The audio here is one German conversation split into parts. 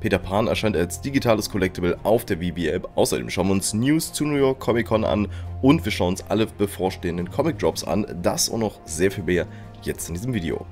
Peter Pan erscheint als digitales Collectible auf der VB-App. Außerdem schauen wir uns News zu New York Comic Con an und wir schauen uns alle bevorstehenden Comic Drops an. Das und noch sehr viel mehr jetzt in diesem Video.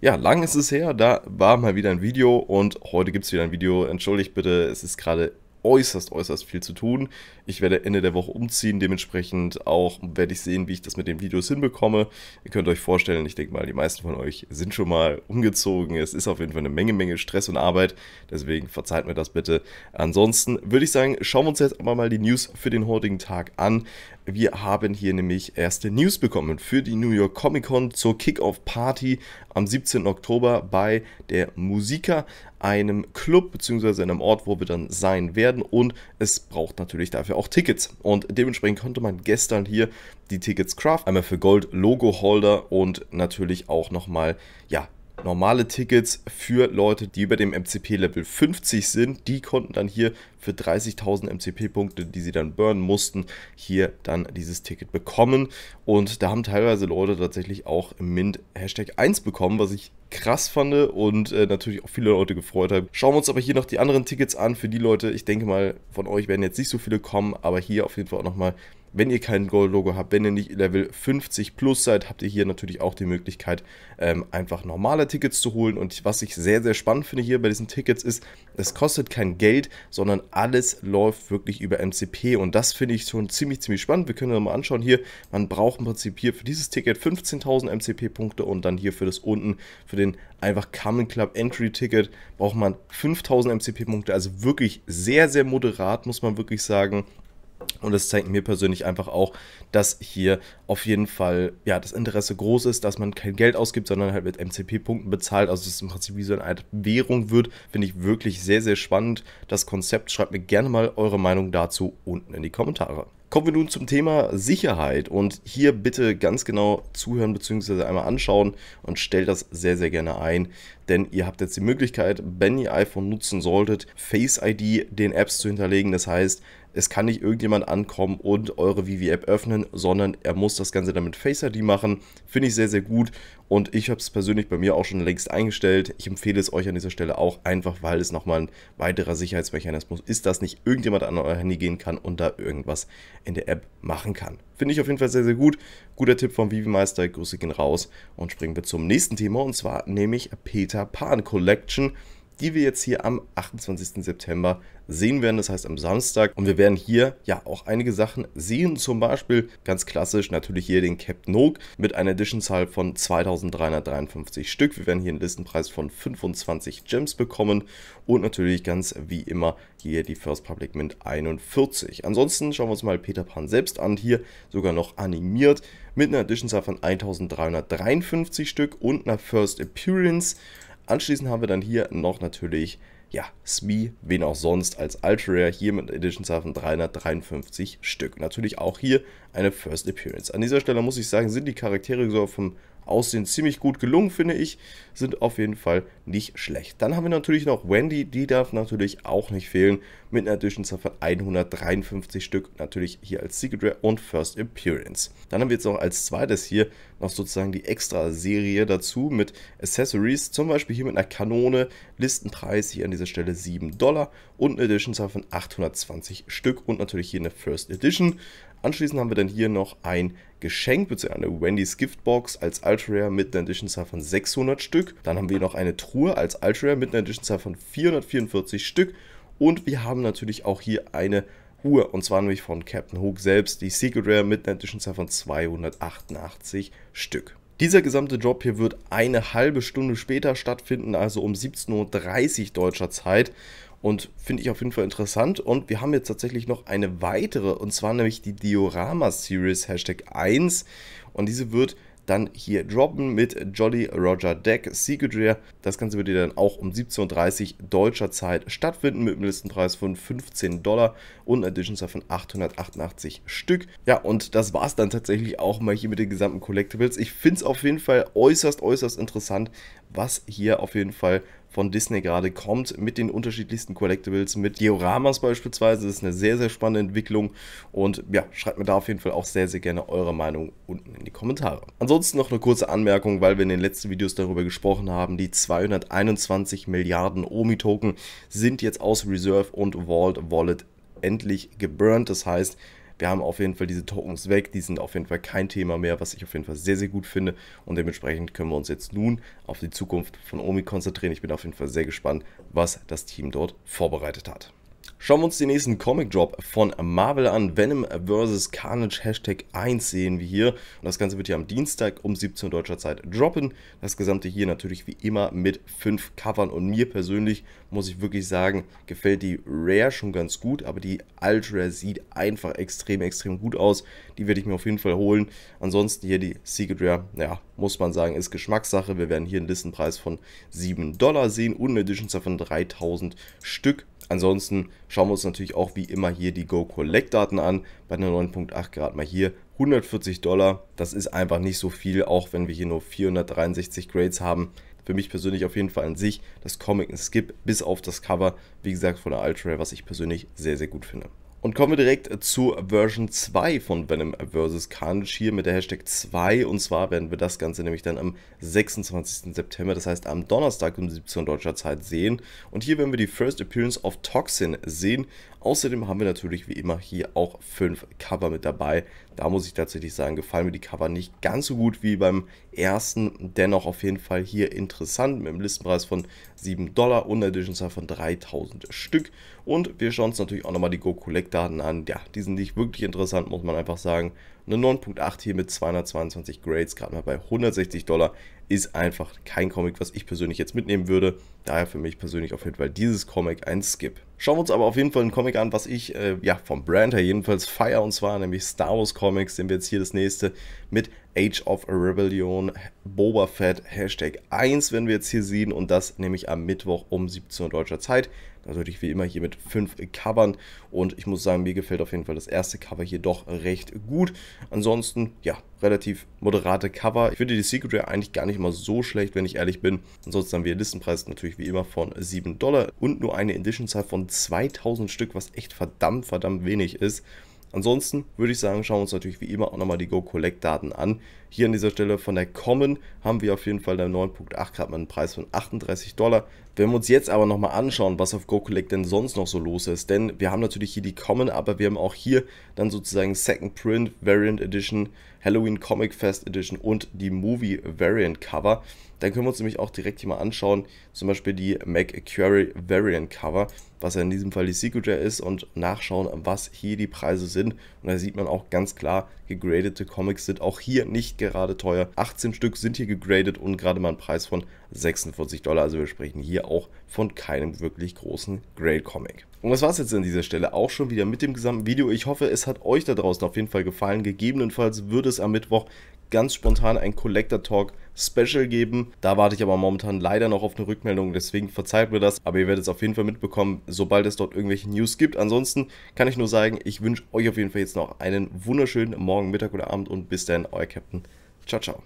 Ja, lang ist es her, da war mal wieder ein Video und heute gibt es wieder ein Video. Entschuldigt bitte, es ist gerade äußerst, äußerst viel zu tun. Ich werde Ende der Woche umziehen, dementsprechend auch werde ich sehen, wie ich das mit den Videos hinbekomme. Ihr könnt euch vorstellen, ich denke mal, die meisten von euch sind schon mal umgezogen. Es ist auf jeden Fall eine Menge, Menge Stress und Arbeit, deswegen verzeiht mir das bitte. Ansonsten würde ich sagen, schauen wir uns jetzt aber mal die News für den heutigen Tag an. Wir haben hier nämlich erste News bekommen für die New York Comic Con zur Kickoff Party am 17. Oktober bei der Musiker, einem Club bzw. einem Ort, wo wir dann sein werden. Und es braucht natürlich dafür auch Tickets. Und dementsprechend konnte man gestern hier die Tickets craften. Einmal für Gold, Logo Holder und natürlich auch nochmal, ja, normale Tickets für Leute, die über dem MCP Level 50 sind. Die konnten dann hier für 30.000 MCP-Punkte, die sie dann burnen mussten, hier dann dieses Ticket bekommen. Und da haben teilweise Leute tatsächlich auch Mint Hashtag 1 bekommen, was ich krass fand und äh, natürlich auch viele Leute gefreut habe. Schauen wir uns aber hier noch die anderen Tickets an für die Leute. Ich denke mal, von euch werden jetzt nicht so viele kommen, aber hier auf jeden Fall auch nochmal wenn ihr kein Gold-Logo habt, wenn ihr nicht Level 50 plus seid, habt ihr hier natürlich auch die Möglichkeit, ähm, einfach normale Tickets zu holen. Und was ich sehr, sehr spannend finde hier bei diesen Tickets ist, es kostet kein Geld, sondern alles läuft wirklich über MCP. Und das finde ich schon ziemlich, ziemlich spannend. Wir können uns mal anschauen hier, man braucht im Prinzip hier für dieses Ticket 15.000 MCP-Punkte und dann hier für das unten, für den einfach Common Club Entry Ticket braucht man 5000 MCP-Punkte. Also wirklich sehr, sehr moderat, muss man wirklich sagen. Und das zeigt mir persönlich einfach auch, dass hier auf jeden Fall ja, das Interesse groß ist, dass man kein Geld ausgibt, sondern halt mit MCP-Punkten bezahlt. Also es ist im Prinzip wie so eine Art Währung wird. Finde ich wirklich sehr, sehr spannend. Das Konzept, schreibt mir gerne mal eure Meinung dazu unten in die Kommentare. Kommen wir nun zum Thema Sicherheit und hier bitte ganz genau zuhören bzw. einmal anschauen und stellt das sehr, sehr gerne ein, denn ihr habt jetzt die Möglichkeit, wenn ihr iPhone nutzen solltet, Face ID den Apps zu hinterlegen. Das heißt, es kann nicht irgendjemand ankommen und eure Vivi-App öffnen, sondern er muss das Ganze dann mit Face ID machen. Finde ich sehr, sehr gut und ich habe es persönlich bei mir auch schon längst eingestellt. Ich empfehle es euch an dieser Stelle auch, einfach weil es nochmal ein weiterer Sicherheitsmechanismus ist, dass nicht irgendjemand an euer Handy gehen kann und da irgendwas in der App machen kann. Finde ich auf jeden Fall sehr, sehr gut. Guter Tipp vom Vivi-Meister. Grüße gehen raus und springen wir zum nächsten Thema und zwar nämlich Peter Pan Collection die wir jetzt hier am 28. September sehen werden, das heißt am Samstag. Und wir werden hier ja auch einige Sachen sehen, zum Beispiel ganz klassisch natürlich hier den Captain Hook mit einer Editionzahl von 2353 Stück. Wir werden hier einen Listenpreis von 25 Gems bekommen und natürlich ganz wie immer hier die First Public Mint 41. Ansonsten schauen wir uns mal Peter Pan selbst an, hier sogar noch animiert mit einer Editionzahl von 1353 Stück und einer First Appearance Anschließend haben wir dann hier noch natürlich, ja, SMI, wen auch sonst, als Ultra-Rare. Hier mit Editionshafen 353 Stück. Natürlich auch hier eine First Appearance. An dieser Stelle muss ich sagen, sind die Charaktere so vom Aussehen ziemlich gut gelungen, finde ich. Sind auf jeden Fall nicht schlecht. Dann haben wir natürlich noch Wendy, die darf natürlich auch nicht fehlen. Mit einer Edition von 153 Stück, natürlich hier als Secret Rare und First Appearance. Dann haben wir jetzt noch als zweites hier noch sozusagen die Extra-Serie dazu mit Accessories, zum Beispiel hier mit einer Kanone, Listenpreis hier an dieser Stelle 7 Dollar und eine Editionzahl von 820 Stück und natürlich hier eine First Edition. Anschließend haben wir dann hier noch ein geschenkt, beziehungsweise eine Wendy's Giftbox als Ultra Midnight Edition Zahl von 600 Stück. Dann haben wir noch eine Truhe als Ultra Midnight Edition Zahl von 444 Stück. Und wir haben natürlich auch hier eine Uhr, und zwar nämlich von Captain Hook selbst, die Secret Rare Midnight Edition Zahl von 288 Stück. Dieser gesamte Drop hier wird eine halbe Stunde später stattfinden, also um 17.30 Uhr deutscher Zeit. Und finde ich auf jeden Fall interessant. Und wir haben jetzt tatsächlich noch eine weitere, und zwar nämlich die Diorama Series Hashtag 1. Und diese wird dann hier droppen mit Jolly Roger Deck Secret Rare. Das Ganze wird dann auch um 17.30 Uhr deutscher Zeit stattfinden mit einem Listenpreis von 15 Dollar und Editions von 888 Stück. Ja, und das war es dann tatsächlich auch mal hier mit den gesamten Collectibles. Ich finde es auf jeden Fall äußerst, äußerst interessant, was hier auf jeden Fall von Disney gerade kommt mit den unterschiedlichsten Collectibles, mit Dioramas beispielsweise. Das ist eine sehr, sehr spannende Entwicklung und ja, schreibt mir da auf jeden Fall auch sehr, sehr gerne eure Meinung unten in die Kommentare. Ansonsten noch eine kurze Anmerkung, weil wir in den letzten Videos darüber gesprochen haben, die 221 Milliarden OMI-Token sind jetzt aus Reserve und Vault Wallet endlich geburnt. Das heißt, wir haben auf jeden Fall diese Tokens weg, die sind auf jeden Fall kein Thema mehr, was ich auf jeden Fall sehr, sehr gut finde. Und dementsprechend können wir uns jetzt nun auf die Zukunft von Omi konzentrieren. Ich bin auf jeden Fall sehr gespannt, was das Team dort vorbereitet hat. Schauen wir uns den nächsten Comic Drop von Marvel an. Venom vs. Carnage Hashtag 1 sehen wir hier. Und das Ganze wird hier am Dienstag um 17 Uhr deutscher Zeit droppen. Das Gesamte hier natürlich wie immer mit 5 Covern. Und mir persönlich muss ich wirklich sagen, gefällt die Rare schon ganz gut. Aber die Ultra sieht einfach extrem, extrem gut aus. Die werde ich mir auf jeden Fall holen. Ansonsten hier die Secret Rare, ja, muss man sagen, ist Geschmackssache. Wir werden hier einen Listenpreis von 7 Dollar sehen und eine Edition von 3000 Stück. Ansonsten schauen wir uns natürlich auch wie immer hier die Go Collect Daten an. Bei einer 9.8 Grad mal hier 140 Dollar. Das ist einfach nicht so viel, auch wenn wir hier nur 463 Grades haben. Für mich persönlich auf jeden Fall an sich das Comic ein Skip bis auf das Cover, wie gesagt von der Ultra, was ich persönlich sehr, sehr gut finde. Und kommen wir direkt zu Version 2 von Venom vs. Carnage hier mit der Hashtag 2. Und zwar werden wir das Ganze nämlich dann am 26. September, das heißt am Donnerstag um 17 Uhr deutscher Zeit sehen. Und hier werden wir die First Appearance of Toxin sehen. Außerdem haben wir natürlich wie immer hier auch 5 Cover mit dabei. Da muss ich tatsächlich sagen, gefallen mir die Cover nicht ganz so gut wie beim ersten. Dennoch auf jeden Fall hier interessant mit einem Listenpreis von 7 Dollar und einer Editionzahl von 3000 Stück. Und wir schauen uns natürlich auch nochmal die Go Collect Daten an. Ja, die sind nicht wirklich interessant, muss man einfach sagen. Eine 9.8 hier mit 222 Grades, gerade mal bei 160 Dollar ist einfach kein Comic, was ich persönlich jetzt mitnehmen würde. Daher für mich persönlich auf jeden Fall dieses Comic ein Skip. Schauen wir uns aber auf jeden Fall einen Comic an, was ich äh, ja vom Brand her jedenfalls feiere und zwar nämlich Star Wars Comics, sehen wir jetzt hier das nächste mit Age of Rebellion Boba Fett Hashtag 1 werden wir jetzt hier sehen und das nämlich am Mittwoch um 17 Uhr deutscher Zeit. Natürlich wie immer hier mit fünf Covern und ich muss sagen, mir gefällt auf jeden Fall das erste Cover hier doch recht gut. Ansonsten, ja, relativ moderate Cover. Ich finde die Secret Rare eigentlich gar nicht mal so schlecht, wenn ich ehrlich bin. Ansonsten haben wir Listenpreis natürlich wie immer von 7 Dollar und nur eine Edition-Zahl von 2000 Stück, was echt verdammt, verdammt wenig ist. Ansonsten würde ich sagen, schauen wir uns natürlich wie immer auch nochmal die Go-Collect-Daten an. Hier an dieser Stelle von der Common haben wir auf jeden Fall der 9.8 Grad mit einem Preis von 38 Dollar. Wenn wir uns jetzt aber nochmal anschauen, was auf GoCollect denn sonst noch so los ist, denn wir haben natürlich hier die Common, aber wir haben auch hier dann sozusagen Second Print Variant Edition, Halloween Comic Fest Edition und die Movie Variant Cover. Dann können wir uns nämlich auch direkt hier mal anschauen, zum Beispiel die McCurry Variant Cover, was ja in diesem Fall die Sequel ist und nachschauen, was hier die Preise sind. Und da sieht man auch ganz klar, gegradete Comics sind auch hier nicht gerade teuer. 18 Stück sind hier gegradet und gerade mal ein Preis von 46 Dollar, also wir sprechen hier hier auch von keinem wirklich großen Grail Comic. Und das war es jetzt an dieser Stelle auch schon wieder mit dem gesamten Video. Ich hoffe, es hat euch da draußen auf jeden Fall gefallen. Gegebenenfalls würde es am Mittwoch ganz spontan ein Collector Talk Special geben. Da warte ich aber momentan leider noch auf eine Rückmeldung, deswegen verzeiht mir das. Aber ihr werdet es auf jeden Fall mitbekommen, sobald es dort irgendwelche News gibt. Ansonsten kann ich nur sagen, ich wünsche euch auf jeden Fall jetzt noch einen wunderschönen Morgen, Mittag oder Abend und bis dann, euer Captain. Ciao, ciao.